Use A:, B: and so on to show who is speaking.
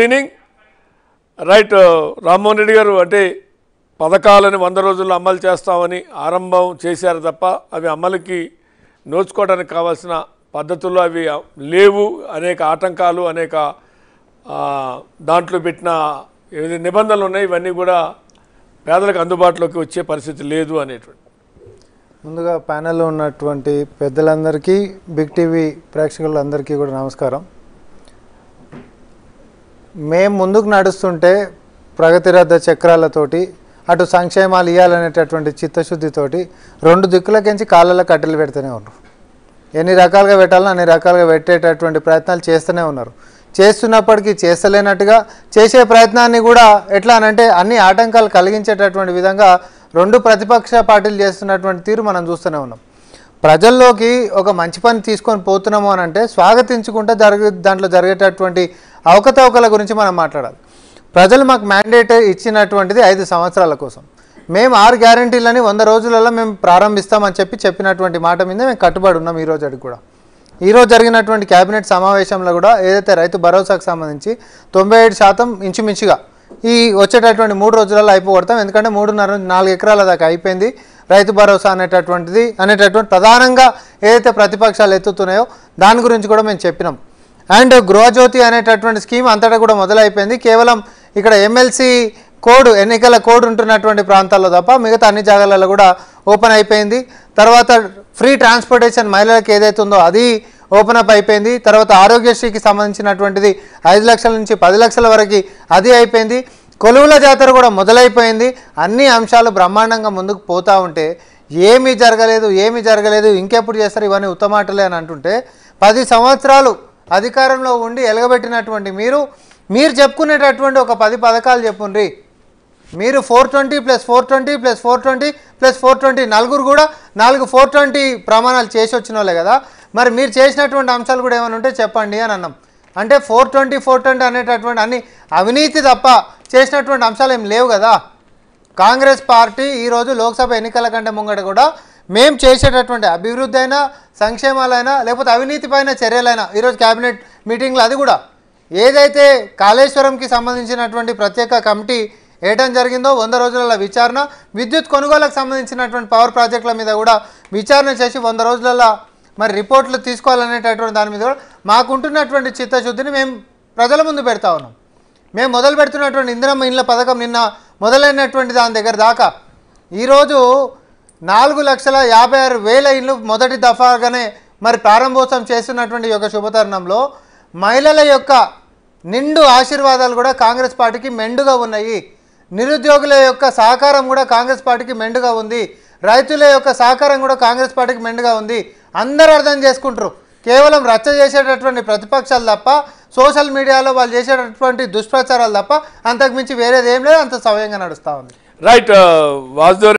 A: evening right Rammohan Reddy గారు అంటే పథకాలని వంద రోజుల్లో అమలు చేస్తామని ఆరంభం చేశారు తప్ప అవి అమలుకి నోచుకోవడానికి కావాల్సిన పద్ధతుల్లో అవి లేవు అనేక ఆటంకాలు అనేక దాంట్లో పెట్టిన ఏదైతే నిబంధనలు ఉన్నాయి ఇవన్నీ కూడా పేదలకు అందుబాటులోకి వచ్చే పరిస్థితి లేదు అనేటువంటి
B: ముందుగా ప్యానెల్లో ఉన్నటువంటి పెద్దలందరికీ బిగ్ టీవీ ప్రేక్షకులందరికీ కూడా నమస్కారం మేము ముందుకు నడుస్తుంటే ప్రగతిరథ చక్రాలతోటి అటు సంక్షేమాలు ఇవ్వాలనేటటువంటి చిత్తశుద్ధితోటి రెండు దిక్కులకించి కాళ్ళలో కట్టెలు పెడుతూనే ఉన్నారు ఎన్ని రకాలుగా పెట్టాలో అన్ని రకాలుగా పెట్టేటటువంటి ప్రయత్నాలు చేస్తూనే ఉన్నారు చేస్తున్నప్పటికీ చేస్తలేనట్టుగా చేసే ప్రయత్నాన్ని కూడా ఎట్లా అనంటే అన్ని ఆటంకాలు కలిగించేటటువంటి విధంగా రెండు ప్రతిపక్ష పార్టీలు చేస్తున్నటువంటి తీరు మనం చూస్తూనే ఉన్నాం ప్రజల్లోకి ఒక మంచి పని తీసుకొని పోతున్నాము అని అంటే స్వాగతించుకుంటే జరిగే దాంట్లో జరిగేటటువంటి అవకతవకల గురించి మనం మాట్లాడాలి ప్రజలు మాకు మ్యాండేట్ ఇచ్చినటువంటిది ఐదు సంవత్సరాల కోసం మేము ఆరు గ్యారంటీలని వంద రోజులలో మేము ప్రారంభిస్తామని చెప్పి చెప్పినటువంటి మాట మీద మేము కట్టుబడి ఉన్నాం ఈ రోజు కూడా ఈరోజు జరిగినటువంటి కేబినెట్ సమావేశంలో కూడా ఏదైతే రైతు భరోసాకు సంబంధించి తొంభై ఏడు శాతం ఇంచుమించుగా ఈ వచ్చేటటువంటి మూడు రోజులలో అయిపోగొడతాం ఎందుకంటే మూడున్నర నాలుగు ఎకరాల దాకా అయిపోయింది రైతు భరోసా అనేటటువంటిది అనేటటువంటి ప్రధానంగా ఏదైతే ప్రతిపక్షాలు ఎత్తుతున్నాయో దాని గురించి కూడా మేము చెప్పినాం అండ్ గృహజ్యోతి అనేటటువంటి స్కీమ్ అంతటా కూడా మొదలైపోయింది కేవలం ఇక్కడ ఎమ్మెల్సీ కోడ్ ఎన్నికల కోడ్ ఉంటున్నటువంటి ప్రాంతాల్లో తప్ప మిగతా అన్ని జాగాలలో కూడా ఓపెన్ అయిపోయింది తర్వాత ఫ్రీ ట్రాన్స్పోర్టేషన్ మహిళలకు ఏదైతే ఉందో అది ఓపెన్ అప్ అయిపోయింది తర్వాత ఆరోగ్యశ్రీకి సంబంధించినటువంటిది ఐదు లక్షల నుంచి పది లక్షల వరకు అది అయిపోయింది కొలువుల జాతర కూడా మొదలైపోయింది అన్ని అంశాలు బ్రహ్మాండంగా ముందుకు పోతూ ఉంటే ఏమీ జరగలేదు ఏమీ జరగలేదు ఇంకెప్పుడు చేస్తారు ఇవన్నీ ఉత్తమాటలే అని అంటుంటే పది సంవత్సరాలు అధికారంలో ఉండి ఎలగబెట్టినటువంటి మీరు మీరు చెప్పుకునేటటువంటి ఒక పది పథకాలు చెప్పుండ్రి మీరు four twenty plus four twenty plus four twenty plus four twenty నలుగురు కూడా నాలుగు ఫోర్ ట్వంటీ ప్రమాణాలు చేసి వచ్చిన వాళ్ళే కదా మరి మీరు చేసినటువంటి అంశాలు కూడా ఏమైనా ఉంటే చెప్పండి అని అన్నాం అంటే ఫోర్ ట్వంటీ ఫోర్ ట్వంటీ అనేటటువంటి అన్ని అవినీతి తప్ప చేసినటువంటి అంశాలు ఏం లేవు కదా కాంగ్రెస్ పార్టీ ఈరోజు లోక్సభ ఎన్నికల కంటే ముంగట కూడా మేము చేసేటటువంటి అభివృద్ధి అయినా సంక్షేమాలైనా లేకపోతే అవినీతిపైన చర్యలైనా ఈరోజు క్యాబినెట్ మీటింగ్లో అది కూడా ఏదైతే కాళేశ్వరంకి సంబంధించినటువంటి ప్రత్యేక కమిటీ వేయడం జరిగిందో వంద రోజుల విచారణ విద్యుత్ కొనుగోలకు సంబంధించినటువంటి పవర్ ప్రాజెక్టుల మీద కూడా విచారణ చేసి వంద రోజుల మరి రిపోర్ట్లు తీసుకోవాలనేటటువంటి దాని మీద కూడా మాకుంటున్నటువంటి చిత్తశుద్ధిని మేము ప్రజల ముందు పెడతా ఉన్నాం మేము మొదలు పెడుతున్నటువంటి ఇంద్రమ్మ ఇండ్ల పథకం నిన్న మొదలైనటువంటి దాని దగ్గర దాకా ఈరోజు నాలుగు లక్షల యాభై ఆరు వేల ఇళ్ళు మొదటి దఫాగానే మరి ప్రారంభోత్సవం చేస్తున్నటువంటి యొక్క శుభతరుణంలో మహిళల యొక్క నిండు ఆశీర్వాదాలు కూడా కాంగ్రెస్ పార్టీకి మెండుగా ఉన్నాయి నిరుద్యోగుల యొక్క సహకారం కూడా కాంగ్రెస్ పార్టీకి మెండుగా ఉంది రైతుల యొక్క సహకారం కూడా కాంగ్రెస్ పార్టీకి మెండుగా ఉంది అందరూ అర్థం చేసుకుంటారు కేవలం రచ్చ చేసేటటువంటి ప్రతిపక్షాలు తప్ప సోషల్ మీడియాలో వాళ్ళు చేసేటటువంటి దుష్ప్రచారాలు తప్ప అంతకుమించి వేరేది ఏం లేదు అంత సవ్యంగా నడుస్తూ ఉంది
A: రైట్ uh,